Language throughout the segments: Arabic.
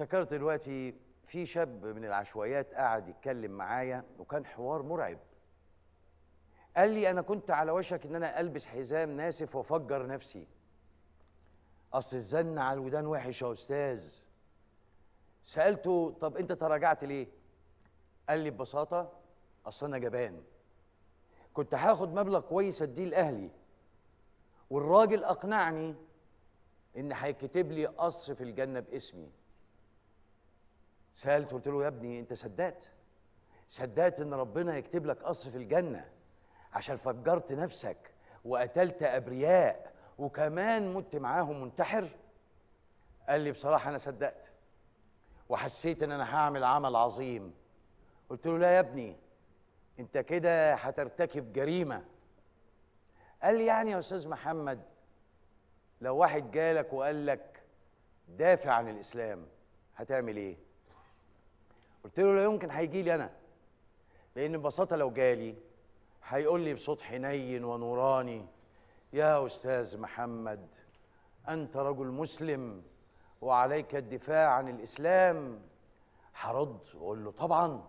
افتكرت دلوقتي في شاب من العشوائيات قعد يتكلم معايا وكان حوار مرعب قال لي انا كنت على وشك ان انا البس حزام ناسف وافجر نفسي اصل الزن على الودان وحش يا استاذ سالته طب انت تراجعت ليه قال لي ببساطه اصل انا جبان كنت هاخد مبلغ كويس اديه لاهلي والراجل اقنعني ان هيكتب لي قصر في الجنه باسمي سالت قلت له يا ابني انت صدقت صدقت ان ربنا يكتب لك قصر في الجنه عشان فجرت نفسك وقتلت ابرياء وكمان مت معاهم منتحر قال لي بصراحه انا صدقت وحسيت ان انا هعمل عمل عظيم قلت له لا يا ابني انت كده هترتكب جريمه قال لي يعني يا استاذ محمد لو واحد جالك وقال لك دافع عن الاسلام هتعمل ايه قلت له لا يمكن هيجي لي انا لان ببساطه لو جالي هيقول لي بصوت حنين ونوراني يا استاذ محمد انت رجل مسلم وعليك الدفاع عن الاسلام هرد واقول له طبعا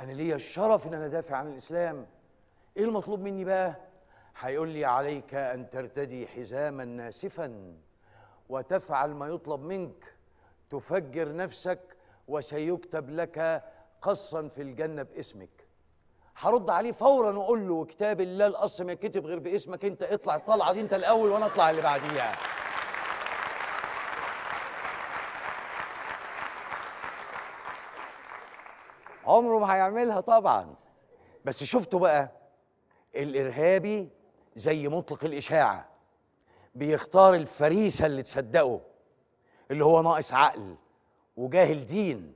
انا ليا الشرف ان انا دافع عن الاسلام ايه المطلوب مني بقى هيقول لي عليك ان ترتدي حزاما ناسفا وتفعل ما يطلب منك تفجر نفسك وسيكتب لك قصا في الجنة باسمك هرد عليه فورا واقول له كتاب الله القص ما يتكتب غير باسمك انت اطلع الطلعه دي انت الاول وانا اطلع اللي بعديها عمره ما هيعملها طبعا بس شفتوا بقى الارهابي زي مطلق الاشاعه بيختار الفريسه اللي تصدقه اللي هو ناقص عقل وجاهل دين